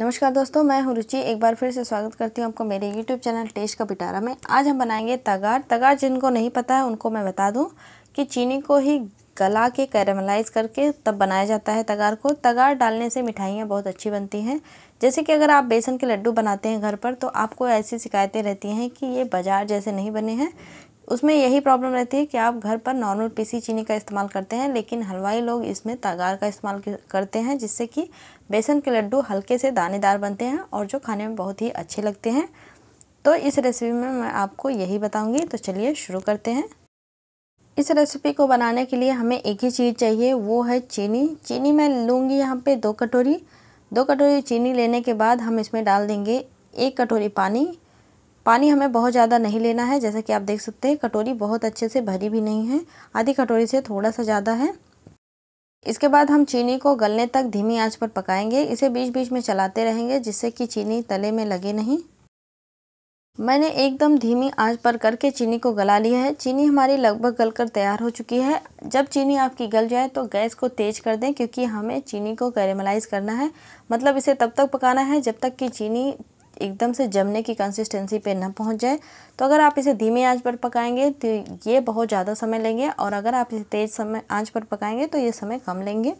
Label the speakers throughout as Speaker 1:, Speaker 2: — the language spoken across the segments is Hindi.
Speaker 1: नमस्कार दोस्तों मैं हूं रुचि एक बार फिर से स्वागत करती हूं आपको मेरे YouTube चैनल टेस्ट का पिटारा में आज हम बनाएंगे तगार तगार जिनको नहीं पता है उनको मैं बता दूं कि चीनी को ही गला के कैरमलाइज करके तब बनाया जाता है तगार को तगार डालने से मिठाइयाँ बहुत अच्छी बनती हैं जैसे कि अगर आप बेसन के लड्डू बनाते हैं घर पर तो आपको ऐसी शिकायतें रहती हैं कि ये बाज़ार जैसे नहीं बने हैं उसमें यही प्रॉब्लम रहती है कि आप घर पर नॉर्मल पीसी चीनी का इस्तेमाल करते हैं लेकिन हलवाई लोग इसमें तागार का इस्तेमाल करते हैं जिससे कि बेसन के लड्डू हल्के से दानेदार बनते हैं और जो खाने में बहुत ही अच्छे लगते हैं तो इस रेसिपी में मैं आपको यही बताऊंगी तो चलिए शुरू करते हैं इस रेसिपी को बनाने के लिए हमें एक ही चीज़ चाहिए वो है चीनी चीनी मैं लूँगी यहाँ पर दो कटोरी दो कटोरी चीनी लेने के बाद हम इसमें डाल देंगे एक कटोरी पानी पानी हमें बहुत ज़्यादा नहीं लेना है जैसा कि आप देख सकते हैं कटोरी बहुत अच्छे से भरी भी नहीं है आधी कटोरी से थोड़ा सा ज़्यादा है इसके बाद हम चीनी को गलने तक धीमी आंच पर पकाएंगे इसे बीच बीच में चलाते रहेंगे जिससे कि चीनी तले में लगे नहीं मैंने एकदम धीमी आंच पर करके चीनी को गला लिया है चीनी हमारी लगभग गलकर तैयार हो चुकी है जब चीनी आपकी गल जाए तो गैस को तेज़ कर दें क्योंकि हमें चीनी को कैरेमलाइज करना है मतलब इसे तब तक पकाना है जब तक कि चीनी एकदम से जमने की कंसिस्टेंसी पे ना पहुंच जाए तो अगर आप इसे धीमे आंच पर पकाएंगे तो ये बहुत ज़्यादा समय लेंगे और अगर आप इसे तेज़ समय आंच पर पकाएंगे तो ये समय कम लेंगे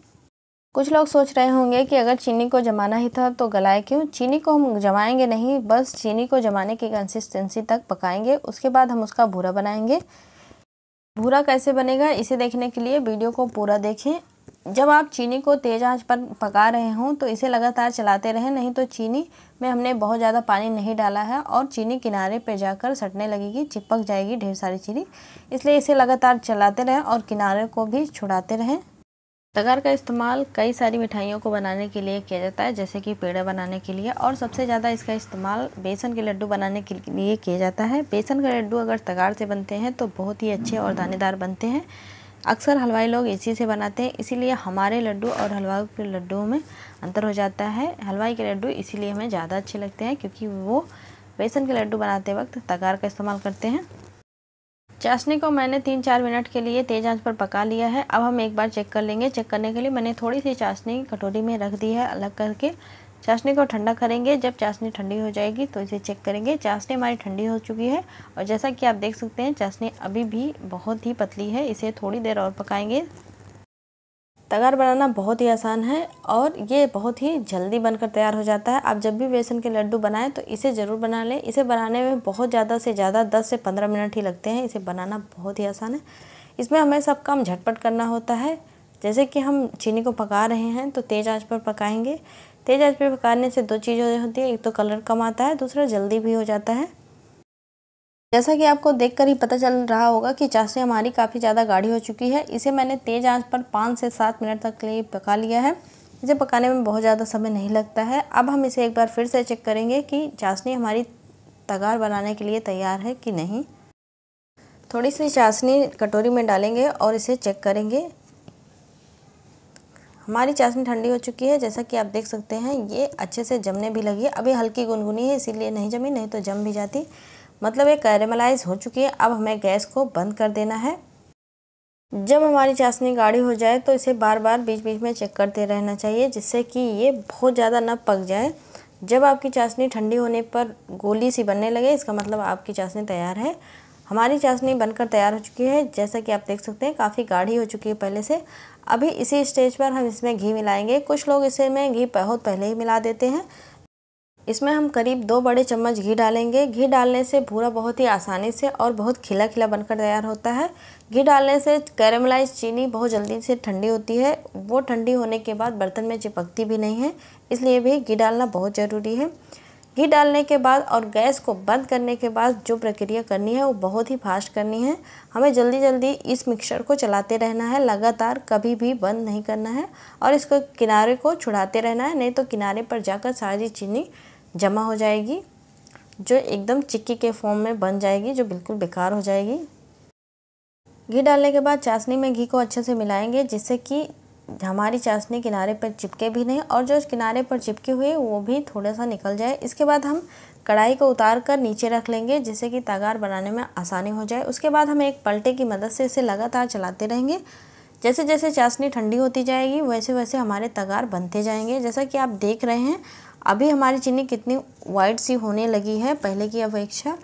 Speaker 1: कुछ लोग सोच रहे होंगे कि अगर चीनी को जमाना ही था तो गलाए क्यों चीनी को हम जमाएंगे नहीं बस चीनी को जमाने की कंसिस्टेंसी तक पकाएंगे उसके बाद हम उसका भूरा बनाएंगे भूरा कैसे बनेगा इसे देखने के लिए वीडियो को पूरा देखें जब आप चीनी को तेज आंच पर पका रहे हों तो इसे लगातार चलाते रहें नहीं तो चीनी में हमने बहुत ज़्यादा पानी नहीं डाला है और चीनी किनारे पर जाकर सटने लगेगी चिपक जाएगी ढेर सारी चीनी इसलिए इसे लगातार चलाते रहें और किनारे को भी छुड़ाते रहें तगार का इस्तेमाल कई सारी मिठाइयों को बनाने के लिए किया जाता है जैसे कि पेड़ा बनाने के लिए और सबसे ज़्यादा इसका इस्तेमाल बेसन के लड्डू बनाने के लिए किया जाता है बेसन के लड्डू अगर तगार से बनते हैं तो बहुत ही अच्छे और दानेदार बनते हैं अक्सर हलवाई लोग इसी से बनाते हैं इसीलिए हमारे लड्डू और हलवाई के लड्डू में अंतर हो जाता है हलवाई के लड्डू इसीलिए हमें ज़्यादा अच्छे लगते हैं क्योंकि वो बेसन के लड्डू बनाते वक्त तगार का इस्तेमाल करते हैं चाशनी को मैंने तीन चार मिनट के लिए तेज़ आंच पर पका लिया है अब हम एक बार चेक कर लेंगे चेक करने के लिए मैंने थोड़ी सी चाशनी कटोरी में रख दी है अलग करके चाशनी को ठंडा करेंगे जब चाशनी ठंडी हो जाएगी तो इसे चेक करेंगे चाशनी हमारी ठंडी हो चुकी है और जैसा कि आप देख सकते हैं चाशनी अभी भी बहुत ही पतली है इसे थोड़ी देर और पकाएंगे तगार बनाना बहुत ही आसान है और ये बहुत ही जल्दी बनकर तैयार हो जाता है आप जब भी बेसन के लड्डू बनाएं तो इसे ज़रूर बना लें इसे बनाने में बहुत ज़्यादा से ज़्यादा 10 से 15 मिनट ही लगते हैं इसे बनाना बहुत ही आसान है इसमें हमें सब काम झटपट करना होता है जैसे कि हम चीनी को पका रहे हैं तो तेज़ आंच पर पकाएंगे तेज़ आंच पे पकाने से दो चीज़ें होती है एक तो कलर कम आता है दूसरा जल्दी भी हो जाता है जैसा कि आपको देखकर ही पता चल रहा होगा कि चाशनी हमारी काफ़ी ज़्यादा गाढ़ी हो चुकी है इसे मैंने तेज़ आंच पर पाँच से सात मिनट तक लिए पका लिया है इसे पकाने में बहुत ज़्यादा समय नहीं लगता है अब हम इसे एक बार फिर से चेक करेंगे कि चाशनी हमारी तगार बनाने के लिए तैयार है कि नहीं थोड़ी सी चाशनी कटोरी में डालेंगे और इसे चेक करेंगे हमारी चाशनी ठंडी हो चुकी है जैसा कि आप देख सकते हैं ये अच्छे से जमने भी लगी है अभी हल्की गुनगुनी है इसीलिए नहीं जमी नहीं तो जम भी जाती मतलब ये कैरेमलाइज हो चुकी है अब हमें गैस को बंद कर देना है जब हमारी चाशनी गाढ़ी हो जाए तो इसे बार बार बीच बीच में चेक करते रहना चाहिए जिससे कि ये बहुत ज़्यादा न पक जाए जब आपकी चाशनी ठंडी होने पर गोली सी बनने लगे इसका मतलब आपकी चाशनी तैयार है हमारी चाशनी बनकर तैयार हो चुकी है जैसा कि आप देख सकते हैं काफ़ी गाढ़ी हो चुकी है पहले से अभी इसी स्टेज पर हम इसमें घी मिलाएंगे कुछ लोग इसे में घी बहुत पहले ही मिला देते हैं इसमें हम करीब दो बड़े चम्मच घी डालेंगे घी डालने से भूरा बहुत ही आसानी से और बहुत खिला खिला बनकर तैयार होता है घी डालने से कैरमलाइज चीनी बहुत जल्दी से ठंडी होती है वो ठंडी होने के बाद बर्तन में चिपकती भी नहीं है इसलिए भी घी डालना बहुत ज़रूरी है घी डालने के बाद और गैस को बंद करने के बाद जो प्रक्रिया करनी है वो बहुत ही फास्ट करनी है हमें जल्दी जल्दी इस मिक्सर को चलाते रहना है लगातार कभी भी बंद नहीं करना है और इसको किनारे को छुड़ाते रहना है नहीं तो किनारे पर जाकर सारी चीनी जमा हो जाएगी जो एकदम चिक्की के फॉर्म में बन जाएगी जो बिल्कुल बेकार हो जाएगी घी डालने के बाद चाशनी में घी को अच्छे से मिलाएंगे जिससे कि हमारी चाशनी किनारे पर चिपके भी नहीं और जो किनारे पर चिपके हुए वो भी थोड़ा सा निकल जाए इसके बाद हम कढ़ाई को उतार कर नीचे रख लेंगे जिससे कि तागार बनाने में आसानी हो जाए उसके बाद हम एक पलटे की मदद से इसे लगातार चलाते रहेंगे जैसे जैसे चाशनी ठंडी होती जाएगी वैसे वैसे हमारे तगार बनते जाएंगे जैसा कि आप देख रहे हैं अभी हमारी चीनी कितनी वाइट सी होने लगी है पहले की अपेक्षा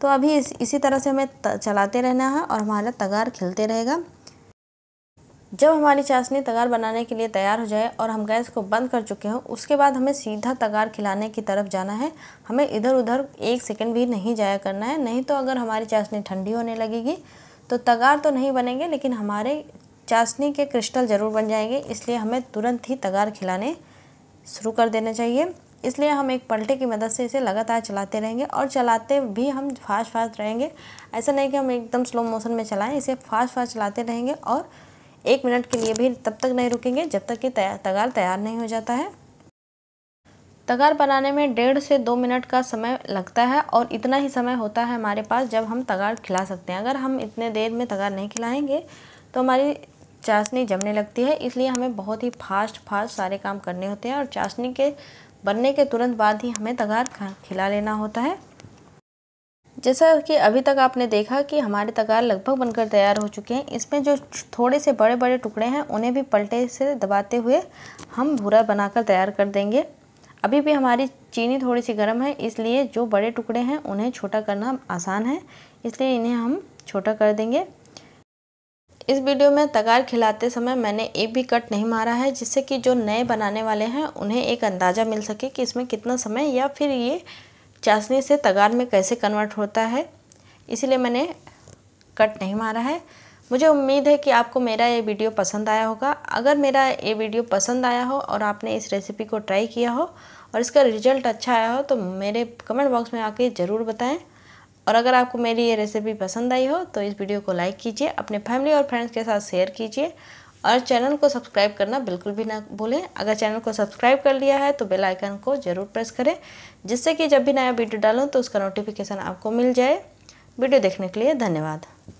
Speaker 1: तो अभी इस, इसी तरह से हमें चलाते रहना है और हमारा तगार खिलते रहेगा जब हमारी चाशनी तगार बनाने के लिए तैयार हो जाए और हम गैस को बंद कर चुके हों उसके बाद हमें सीधा तगार खिलाने की तरफ जाना है हमें इधर उधर एक सेकंड भी नहीं जाया करना है नहीं तो अगर हमारी चाशनी ठंडी होने लगेगी तो तगार तो नहीं बनेंगे लेकिन हमारे चाशनी के क्रिस्टल ज़रूर बन जाएंगे इसलिए हमें तुरंत ही तगार खिलाने शुरू कर देने चाहिए इसलिए हम एक पलटे की मदद से इसे लगातार चलाते रहेंगे और चलाते भी हम फास्ट फास्ट रहेंगे ऐसा नहीं कि हम एकदम स्लो मोशन में चलाएं इसे फास्ट फास्ट चलाते रहेंगे और एक मिनट के लिए भी तब तक नहीं रुकेंगे जब तक कि तगार तैयार नहीं हो जाता है तगार बनाने में डेढ़ से दो मिनट का समय लगता है और इतना ही समय होता है हमारे पास जब हम तगार खिला सकते हैं अगर हम इतने देर में तगार नहीं खिलाएंगे तो हमारी चाशनी जमने लगती है इसलिए हमें बहुत ही फास्ट फास्ट सारे काम करने होते हैं और चाशनी के बनने के तुरंत बाद ही हमें तगार खिला लेना होता है जैसा कि अभी तक आपने देखा कि हमारे तगार लगभग बनकर तैयार हो चुके हैं इसमें जो थोड़े से बड़े बड़े टुकड़े हैं उन्हें भी पलटे से दबाते हुए हम भूरा बनाकर तैयार कर देंगे अभी भी हमारी चीनी थोड़ी सी गर्म है इसलिए जो बड़े टुकड़े हैं उन्हें छोटा करना आसान है इसलिए इन्हें हम छोटा कर देंगे इस वीडियो में तगार खिलाते समय मैंने एक भी कट नहीं मारा है जिससे कि जो नए बनाने वाले हैं उन्हें एक अंदाज़ा मिल सके कि इसमें कितना समय या फिर ये चाशनी से तगार में कैसे कन्वर्ट होता है इसलिए मैंने कट नहीं मारा है मुझे उम्मीद है कि आपको मेरा ये वीडियो पसंद आया होगा अगर मेरा ये वीडियो पसंद आया हो और आपने इस रेसिपी को ट्राई किया हो और इसका रिजल्ट अच्छा आया हो तो मेरे कमेंट बॉक्स में आके ज़रूर बताएं और अगर आपको मेरी ये रेसिपी पसंद आई हो तो इस वीडियो को लाइक कीजिए अपने फैमिली और फ्रेंड्स के साथ शेयर कीजिए और चैनल को सब्सक्राइब करना बिल्कुल भी ना भूलें अगर चैनल को सब्सक्राइब कर लिया है तो बेल आइकन को ज़रूर प्रेस करें जिससे कि जब भी नया वीडियो डालूँ तो उसका नोटिफिकेशन आपको मिल जाए वीडियो देखने के लिए धन्यवाद